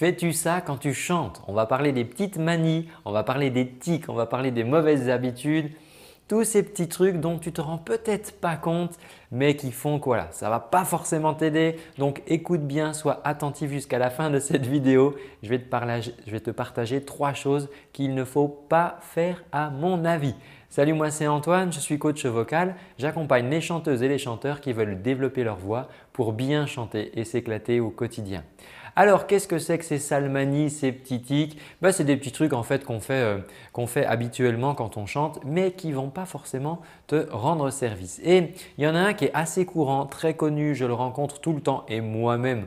Fais-tu ça quand tu chantes On va parler des petites manies, on va parler des tics, on va parler des mauvaises habitudes, tous ces petits trucs dont tu te rends peut-être pas compte, mais qui font quoi là Ça va pas forcément t'aider. Donc écoute bien, sois attentif jusqu'à la fin de cette vidéo. Je vais, te partager, je vais te partager trois choses qu'il ne faut pas faire à mon avis. Salut, moi c'est Antoine, je suis coach vocal. J'accompagne les chanteuses et les chanteurs qui veulent développer leur voix pour bien chanter et s'éclater au quotidien. Alors, qu'est-ce que c'est que ces salmanies, ces petits tics bah, C'est des petits trucs en fait qu'on fait, euh, fait, habituellement quand on chante, mais qui ne vont pas forcément te rendre service. Et il y en a un qui est assez courant, très connu, je le rencontre tout le temps et moi-même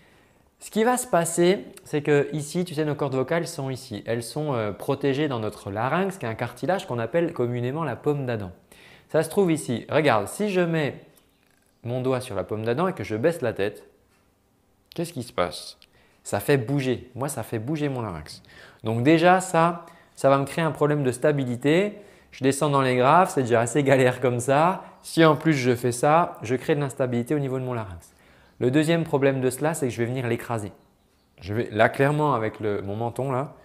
Ce qui va se passer, c'est que ici, tu sais, nos cordes vocales sont ici. Elles sont euh, protégées dans notre larynx, qui est un cartilage qu'on appelle communément la pomme d'Adam. Ça se trouve ici. Regarde, si je mets mon doigt sur la pomme d'Adam et que je baisse la tête, qu'est-ce qui se passe Ça fait bouger. Moi, ça fait bouger mon larynx. Donc déjà, ça, ça va me créer un problème de stabilité. Je descends dans les graves, c'est déjà assez galère comme ça. Si en plus je fais ça, je crée de l'instabilité au niveau de mon larynx. Le deuxième problème de cela, c'est que je vais venir l'écraser. Je vais, là, clairement, avec mon menton, là,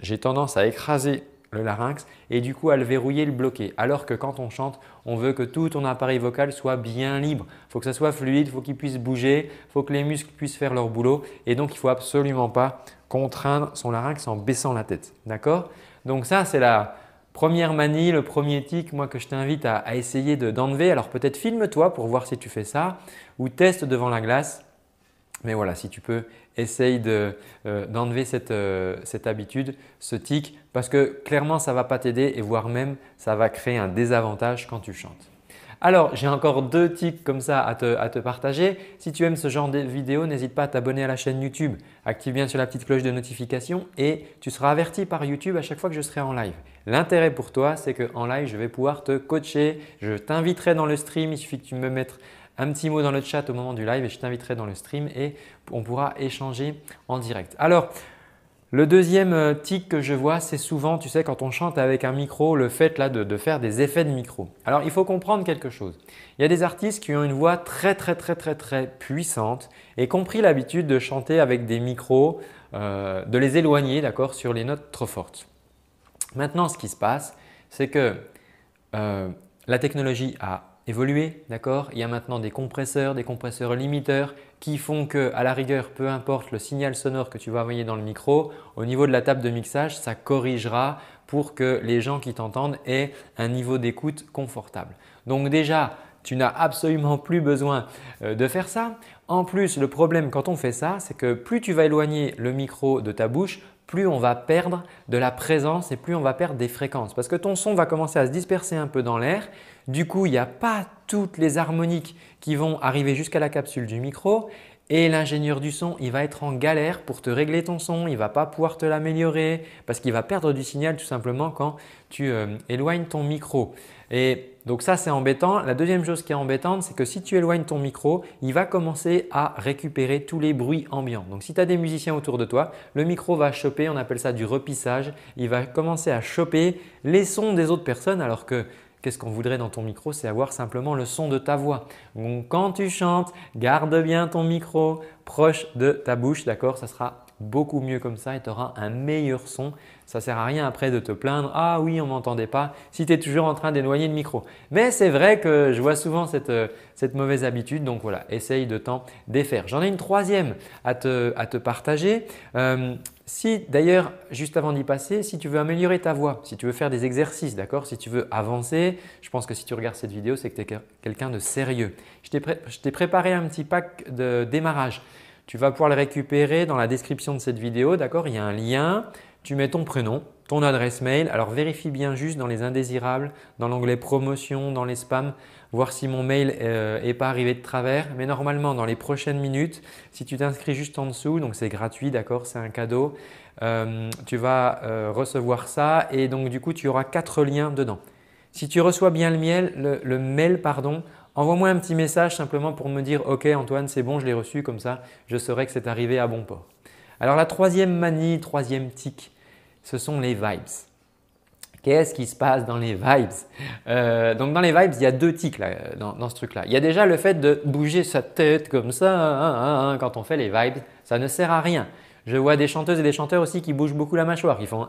j'ai tendance à écraser le larynx et du coup à le verrouiller, le bloquer. Alors que quand on chante, on veut que tout ton appareil vocal soit bien libre. Il faut que ça soit fluide, faut il faut qu'il puisse bouger, il faut que les muscles puissent faire leur boulot et donc il ne faut absolument pas contraindre son larynx en baissant la tête. D'accord Donc ça, c'est la, Première manie, le premier tic, moi que je t'invite à, essayer d'enlever. Alors peut-être filme-toi pour voir si tu fais ça ou teste devant la glace. Mais voilà, si tu peux, essaye euh, d'enlever cette, euh, cette, habitude, ce tic, parce que clairement ça ne va pas t'aider et voire même ça va créer un désavantage quand tu chantes. Alors, j'ai encore deux tips comme ça à te, partager. Si tu aimes ce genre de vidéos, n'hésite pas à t'abonner à la chaîne YouTube. Active bien sur la petite cloche de notification et tu seras averti par YouTube à chaque fois que je serai en live. L'intérêt pour toi, c'est qu'en live, je vais pouvoir te coacher. Je t'inviterai dans le stream. Il suffit que tu me mettes un petit mot dans le chat au moment du live et je t'inviterai dans le stream et on pourra échanger en direct. Alors, le deuxième euh, tic que je vois, c'est souvent, tu sais, quand on chante avec un micro, le fait là de, faire des effets de micro. Alors, il faut comprendre quelque chose. Il y a des artistes qui ont une voix très, très, très, très, très puissante et qui pris l'habitude de chanter avec des micros, euh, de les éloigner, d'accord, sur les notes trop fortes. Maintenant, ce qui se passe, c'est que euh, la technologie a évoluer, d'accord Il y a maintenant des compresseurs, des compresseurs limiteurs qui font que, à la rigueur, peu importe le signal sonore que tu vas envoyer dans le micro, au niveau de la table de mixage, ça corrigera pour que les gens qui t'entendent aient un niveau d'écoute confortable. Donc déjà, tu n'as absolument plus besoin euh, de faire ça. En plus, le problème quand on fait ça, c'est que plus tu vas éloigner le micro de ta bouche, plus on va perdre de la présence et plus on va perdre des fréquences. Parce que ton son va commencer à se disperser un peu dans l'air. Du coup, il n'y a pas toutes les harmoniques qui vont arriver jusqu'à la capsule du micro et l'ingénieur du son, il va être en galère pour te régler ton son, il ne va pas pouvoir te l'améliorer parce qu'il va perdre du signal tout simplement quand tu euh, éloignes ton micro. Et donc ça, c'est embêtant. La deuxième chose qui est embêtante, c'est que si tu éloignes ton micro, il va commencer à récupérer tous les bruits ambiants. Donc si tu as des musiciens autour de toi, le micro va choper, on appelle ça du repissage, il va commencer à choper les sons des autres personnes alors que Qu'est-ce qu'on voudrait dans ton micro C'est avoir simplement le son de ta voix. Donc quand tu chantes, garde bien ton micro proche de ta bouche, d'accord Ça sera beaucoup mieux comme ça et tu auras un meilleur son. Ça ne sert à rien après de te plaindre Ah oui, on ne m'entendait pas si tu es toujours en train d'éloigner le micro. Mais c'est vrai que je vois souvent euh, cette, mauvaise habitude, donc voilà, essaye de t'en défaire. J'en ai une troisième à te, partager. Euh, si d'ailleurs, juste avant d'y passer, si tu veux améliorer ta voix, si tu veux faire des exercices, d'accord Si tu veux avancer, je pense que si tu regardes cette vidéo, c'est que tu es quelqu'un de sérieux. Je t'ai préparé un petit pack de démarrage. Tu vas pouvoir le récupérer dans la description de cette vidéo, d'accord Il y a un lien, tu mets ton prénom, ton adresse mail. Alors vérifie bien juste dans les indésirables, dans l'onglet promotion, dans les spams, voir si mon mail n'est euh, pas arrivé de travers. Mais normalement, dans les prochaines minutes, si tu t'inscris juste en dessous, donc c'est gratuit, d'accord, c'est un cadeau, euh, tu vas euh, recevoir ça et donc du coup, tu auras quatre liens dedans. Si tu reçois bien le, miel, le, mail, pardon, envoie-moi un petit message simplement pour me dire OK Antoine, c'est bon, je l'ai reçu, comme ça je saurai que c'est arrivé à bon port. Alors la troisième manie, troisième tic, ce sont les vibes. Qu'est-ce qui se passe dans les vibes euh, Donc dans les vibes, il y a deux tics là, dans, ce truc-là. Il y a déjà le fait de bouger sa tête comme ça hein, hein, hein, quand on fait les vibes, ça ne sert à rien. Je vois des chanteuses et des chanteurs aussi qui bougent beaucoup la mâchoire, qui font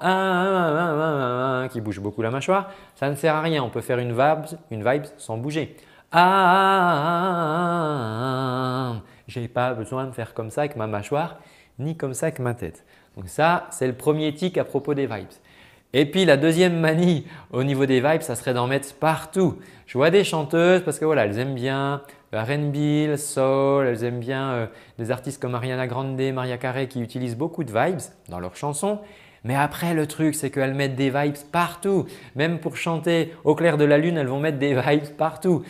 qui bougent beaucoup la mâchoire, ça ne sert à rien. On peut faire une vibes, une vibes sans bouger. ah, ah, ah, ah n'ai pas besoin de faire comme ça avec ma mâchoire ni comme ça avec ma tête. Donc ça, c'est le premier tic à propos des vibes. Et puis la deuxième manie au niveau des vibes, ça serait d'en mettre partout. Je vois des chanteuses parce que voilà, elles aiment bien euh, le R&B, soul, elles aiment bien euh, des artistes comme Ariana Grande, Maria Carey qui utilisent beaucoup de vibes dans leurs chansons. Mais après, le truc, c'est qu'elles mettent des vibes partout. Même pour chanter au clair de la lune, elles vont mettre des vibes partout.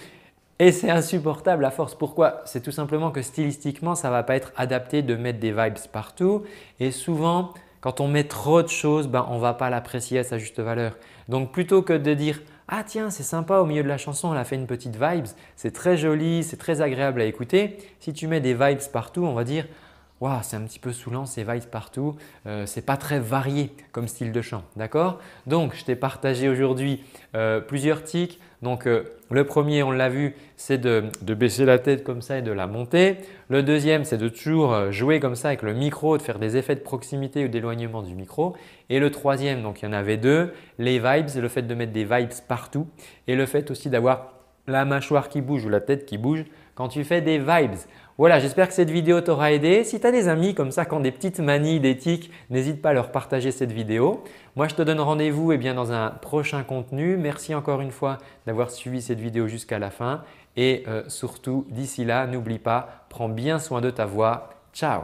Et c'est insupportable à force. Pourquoi C'est tout simplement que stylistiquement, ça ne va pas être adapté de mettre des vibes partout. Et souvent, quand on met trop de choses, ben, on ne va pas l'apprécier à sa juste valeur. Donc plutôt que de dire ah tiens, c'est sympa, au milieu de la chanson, elle a fait une petite vibes, c'est très joli, c'est très agréable à écouter. Si tu mets des vibes partout, on va dire Waouh, c'est un petit peu saoulant, c'est vibes partout, ce euh, c'est pas très varié comme style de chant. D'accord Donc, je t'ai partagé aujourd'hui euh, plusieurs tics. Donc, euh, le premier, on l'a vu, c'est de, de, baisser la tête comme ça et de la monter. Le deuxième, c'est de toujours jouer comme ça avec le micro, de faire des effets de proximité ou d'éloignement du micro. Et le troisième, donc il y en avait deux, les vibes, le fait de mettre des vibes partout et le fait aussi d'avoir la mâchoire qui bouge ou la tête qui bouge quand tu fais des vibes. Voilà, j'espère que cette vidéo t'aura aidé. Si tu as des amis comme ça qui ont des petites manies d'éthique, n'hésite pas à leur partager cette vidéo. Moi, je te donne rendez-vous eh bien, dans un prochain contenu. Merci encore une fois d'avoir suivi cette vidéo jusqu'à la fin et euh, surtout d'ici là, n'oublie pas, prends bien soin de ta voix. Ciao